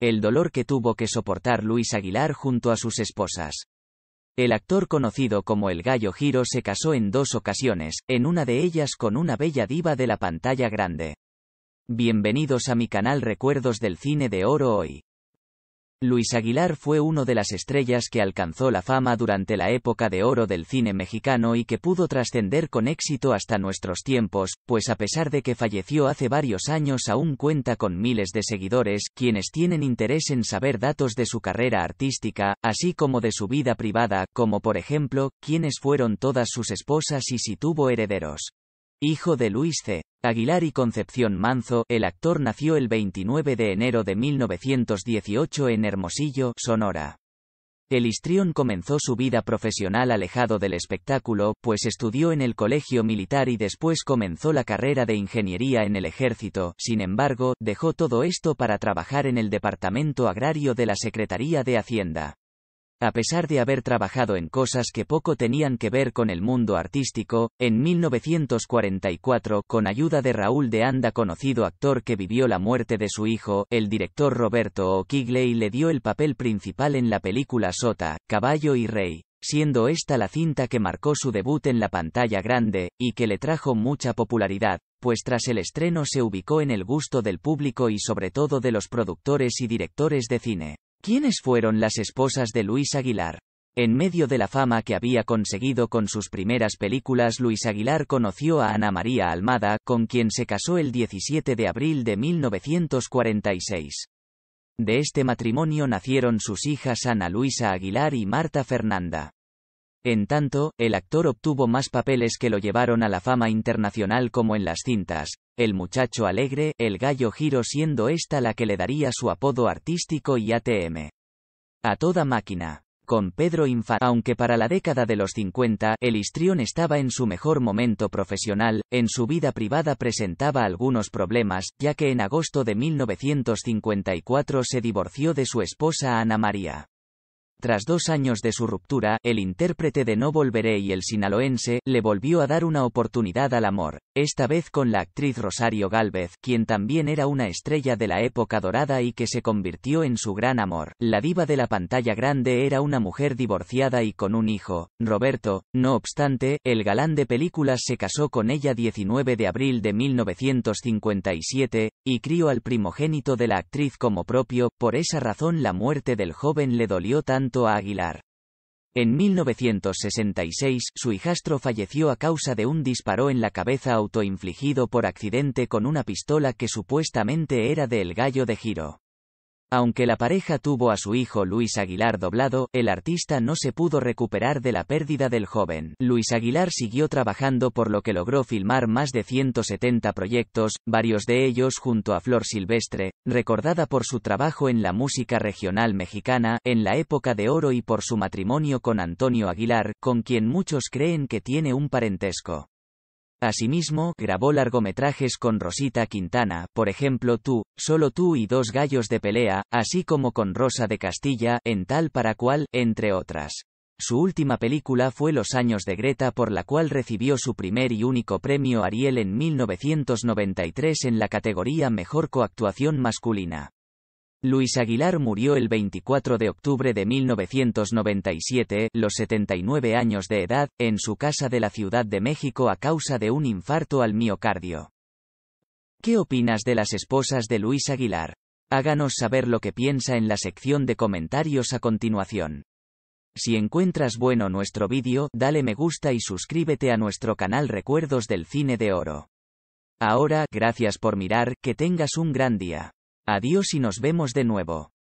el dolor que tuvo que soportar Luis Aguilar junto a sus esposas. El actor conocido como el Gallo Giro se casó en dos ocasiones, en una de ellas con una bella diva de la pantalla grande. Bienvenidos a mi canal Recuerdos del Cine de Oro hoy. Luis Aguilar fue uno de las estrellas que alcanzó la fama durante la época de oro del cine mexicano y que pudo trascender con éxito hasta nuestros tiempos, pues a pesar de que falleció hace varios años aún cuenta con miles de seguidores, quienes tienen interés en saber datos de su carrera artística, así como de su vida privada, como por ejemplo, quiénes fueron todas sus esposas y si tuvo herederos. Hijo de Luis C. Aguilar y Concepción Manzo, el actor nació el 29 de enero de 1918 en Hermosillo, Sonora. El histrión comenzó su vida profesional alejado del espectáculo, pues estudió en el colegio militar y después comenzó la carrera de ingeniería en el ejército, sin embargo, dejó todo esto para trabajar en el Departamento Agrario de la Secretaría de Hacienda. A pesar de haber trabajado en cosas que poco tenían que ver con el mundo artístico, en 1944, con ayuda de Raúl de Anda, conocido actor que vivió la muerte de su hijo, el director Roberto O'Kigley le dio el papel principal en la película Sota, Caballo y Rey, siendo esta la cinta que marcó su debut en la pantalla grande, y que le trajo mucha popularidad, pues tras el estreno se ubicó en el gusto del público y sobre todo de los productores y directores de cine. ¿Quiénes fueron las esposas de Luis Aguilar? En medio de la fama que había conseguido con sus primeras películas, Luis Aguilar conoció a Ana María Almada, con quien se casó el 17 de abril de 1946. De este matrimonio nacieron sus hijas Ana Luisa Aguilar y Marta Fernanda. En tanto, el actor obtuvo más papeles que lo llevaron a la fama internacional como en las cintas, El muchacho alegre, El gallo giro siendo esta la que le daría su apodo artístico y ATM. A toda máquina. Con Pedro Infante. Aunque para la década de los 50, el histrión estaba en su mejor momento profesional, en su vida privada presentaba algunos problemas, ya que en agosto de 1954 se divorció de su esposa Ana María. Tras dos años de su ruptura, el intérprete de No Volveré y el sinaloense, le volvió a dar una oportunidad al amor, esta vez con la actriz Rosario Gálvez, quien también era una estrella de la época dorada y que se convirtió en su gran amor. La diva de la pantalla grande era una mujer divorciada y con un hijo, Roberto, no obstante, el galán de películas se casó con ella 19 de abril de 1957, y crió al primogénito de la actriz como propio, por esa razón la muerte del joven le dolió tanto a Aguilar. En 1966, su hijastro falleció a causa de un disparo en la cabeza autoinfligido por accidente con una pistola que supuestamente era del Gallo de Giro. Aunque la pareja tuvo a su hijo Luis Aguilar doblado, el artista no se pudo recuperar de la pérdida del joven. Luis Aguilar siguió trabajando por lo que logró filmar más de 170 proyectos, varios de ellos junto a Flor Silvestre, recordada por su trabajo en la música regional mexicana, en la época de oro y por su matrimonio con Antonio Aguilar, con quien muchos creen que tiene un parentesco. Asimismo, grabó largometrajes con Rosita Quintana, por ejemplo Tú, Solo Tú y Dos Gallos de Pelea, así como con Rosa de Castilla, en Tal para Cual, entre otras. Su última película fue Los años de Greta por la cual recibió su primer y único premio Ariel en 1993 en la categoría Mejor Coactuación Masculina. Luis Aguilar murió el 24 de octubre de 1997, los 79 años de edad, en su casa de la Ciudad de México a causa de un infarto al miocardio. ¿Qué opinas de las esposas de Luis Aguilar? Háganos saber lo que piensa en la sección de comentarios a continuación. Si encuentras bueno nuestro vídeo, dale me gusta y suscríbete a nuestro canal Recuerdos del Cine de Oro. Ahora, gracias por mirar, que tengas un gran día. Adiós y nos vemos de nuevo.